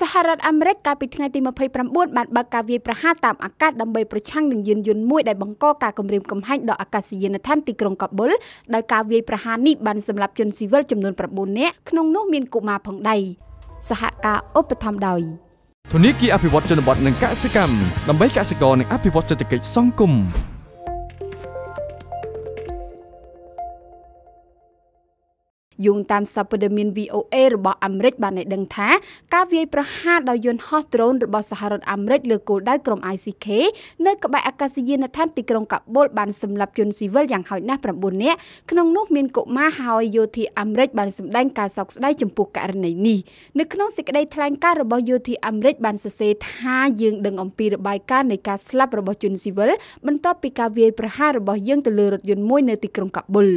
សហរដ្ឋអាមេរិកកាលពីថ្ងៃទី29បានបើកការវាយប្រហារតាមអាកាសដើម្បីប្រឆាំងនឹងយានយន្តមួយដែលបង្កការគំរាមកំហែងដល់អាកាសយានដ្ឋានទីក្រុងកាប៊ុលដោយការវាយប្រហារនេះបានសម្លាប់ជនស៊ីវិលចំនួន9នាក់ក្នុងនោះមានកុមារផងដែរសហការឧបត្ថម្ភដោយធនធានគីអភិវឌ្ឍជនបទនិងកសិកម្មដើម្បីកសិករនិងអភិវឌ្ឍសេដ្ឋកិច្ចសង្គមយោងតាមសារព័ត៌មាន VOA របស់អាមេរិកបានឲ្យដឹងថា ការវាយប្រហារដោយយន្តហោះដ្រូនរបស់សហរដ្ឋអាមេរិកលើគោលដៅក្រុម ICK នៅក្បែរអាកាសយានដ្ឋានទីក្រុងកាបូលបានសម្លាប់ជនស៊ីវិលយ៉ាងហោចណាស់9នាក់ក្នុងនោះមានកុមារហើយយោធាអាមេរិកបានសម្ដែងការសោកស្ដាយចំពោះករណីនេះនៅក្នុងសេចក្តីថ្លែងការណ៍របស់យោធាអាមេរិកបានសរសេរថាយើងដឹងអំពីរបាយការណ៍នៃការស្លាប់របស់ជនស៊ីវិលបន្ទាប់ពីការវាយប្រហាររបស់យើងទៅលើរថយន្តមួយនៅទីក្រុងកាបូល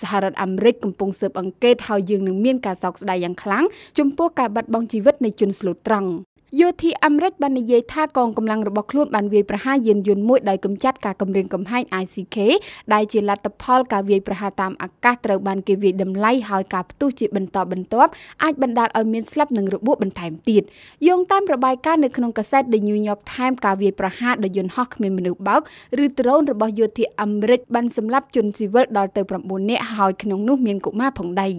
សហរដ្ឋអាមេរិកកំពុងស៊ើបអង្កេតតហើយយើងនឹងមានការសោកស្ដាយយ៉ាងខ្លាំងចំពោះការបាត់បង់ជីវិតនៃជនស្លូតត្រង់យោធាអាមេរិកបាននិយាយថាកងកម្លាំងរបស់ខ្លួនបានវាយប្រហារយានយន្តមួយដោយកម្ចាត់ការគម្រាមកំហែង ICK ដែលជាលទ្ធផលការវាយប្រហារតាមអាកាសត្រូវបានគេវាយតម្លៃហើយការផ្ទុះជាបន្តបន្ទាប់អាចបណ្ដាលឲ្យមានស្លាប់និងរបួសបន្ថែមទៀតយោងតាមរបាយការណ៍នៅក្នុងកាសែត The New York Times ការវាយប្រហារដោយយន្តហោះគ្មានមនុស្សបោកឬដ្រូនរបស់យោធាអាមេរិកបានសម្លាប់ជនស៊ីវិលដល់ទៅ9នាក់ហើយក្នុងនោះមានកុមារផងដែរ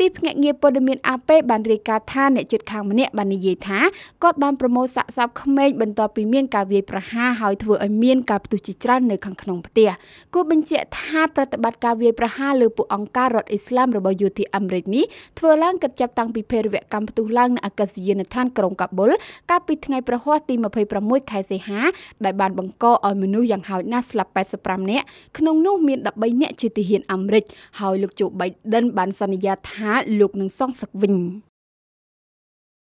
ទីភ្នាក់ងារព័ត៌មាន AP បានរាយការណ៍ថាអ្នកជិតខាងម្នាក់បាននិយាយថាគាត់បានប្រមូលសាកសពក្មេងបន្ទាប់ពីមានការវាយប្រហារហើយធ្វើឲ្យមានការផ្ទុះជាច្រើននៅខាងក្នុងផ្ទះគូបញ្ជាក់ថាប្រតិបត្តិការវាយប្រហារលើពួកអង្គការរដ្ឋអ៊ីស្លាមរបស់យោធាអាមេរិកនេះធ្វើឡើងគិតចាប់តាំងពីភេរវកម្មផ្ទុះឡើងនៅអាកាសយានដ្ឋានក្រុងកាប៊ុលកាលពីថ្ងៃប្រហ័សទី26ខែសីហា ដែលបានបង្កឲ្យមនុស្សយ៉ាងហោចណាស់ស្លាប់85នាក់ក្នុងនោះមាន13នាក់ជាទាហានអាមេរិកហើយលោកជូបៃដិនបានសន្យាថាលោកនឹងសងសឹកវិញ